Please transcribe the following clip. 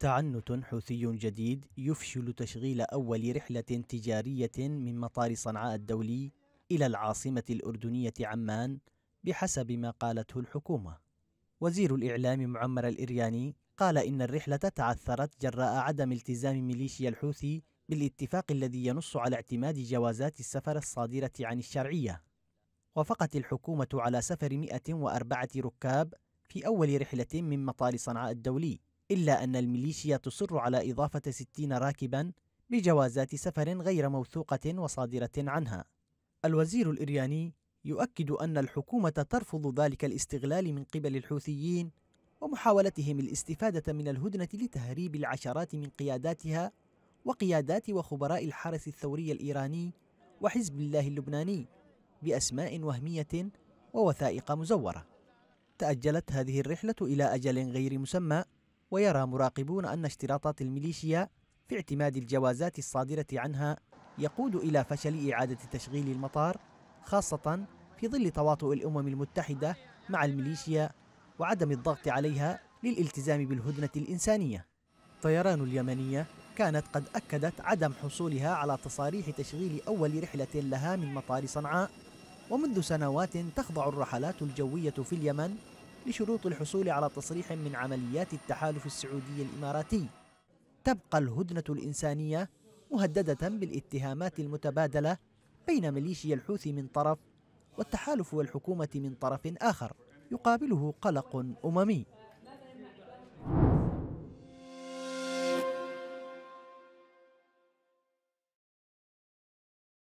تعنت حوثي جديد يفشل تشغيل أول رحلة تجارية من مطار صنعاء الدولي إلى العاصمة الأردنية عمان بحسب ما قالته الحكومة وزير الإعلام معمر الإرياني قال إن الرحلة تعثرت جراء عدم التزام ميليشيا الحوثي بالاتفاق الذي ينص على اعتماد جوازات السفر الصادرة عن الشرعية وافقت الحكومة على سفر 104 ركاب في أول رحلة من مطار صنعاء الدولي إلا أن الميليشيا تصر على إضافة 60 راكبا بجوازات سفر غير موثوقة وصادرة عنها. الوزير الإرياني يؤكد أن الحكومة ترفض ذلك الاستغلال من قبل الحوثيين ومحاولتهم الاستفادة من الهدنة لتهريب العشرات من قياداتها وقيادات وخبراء الحرس الثوري الإيراني وحزب الله اللبناني بأسماء وهمية ووثائق مزورة. تأجلت هذه الرحلة إلى أجل غير مسمى ويرى مراقبون أن اشتراطات الميليشيا في اعتماد الجوازات الصادرة عنها يقود إلى فشل إعادة تشغيل المطار خاصة في ظل تواطؤ الأمم المتحدة مع الميليشيا وعدم الضغط عليها للالتزام بالهدنة الإنسانية طيران اليمنية كانت قد أكدت عدم حصولها على تصاريح تشغيل أول رحلة لها من مطار صنعاء ومنذ سنوات تخضع الرحلات الجوية في اليمن لشروط الحصول على تصريح من عمليات التحالف السعودي الإماراتي تبقى الهدنة الإنسانية مهددة بالاتهامات المتبادلة بين ميليشيا الحوثي من طرف والتحالف والحكومة من طرف آخر يقابله قلق أممي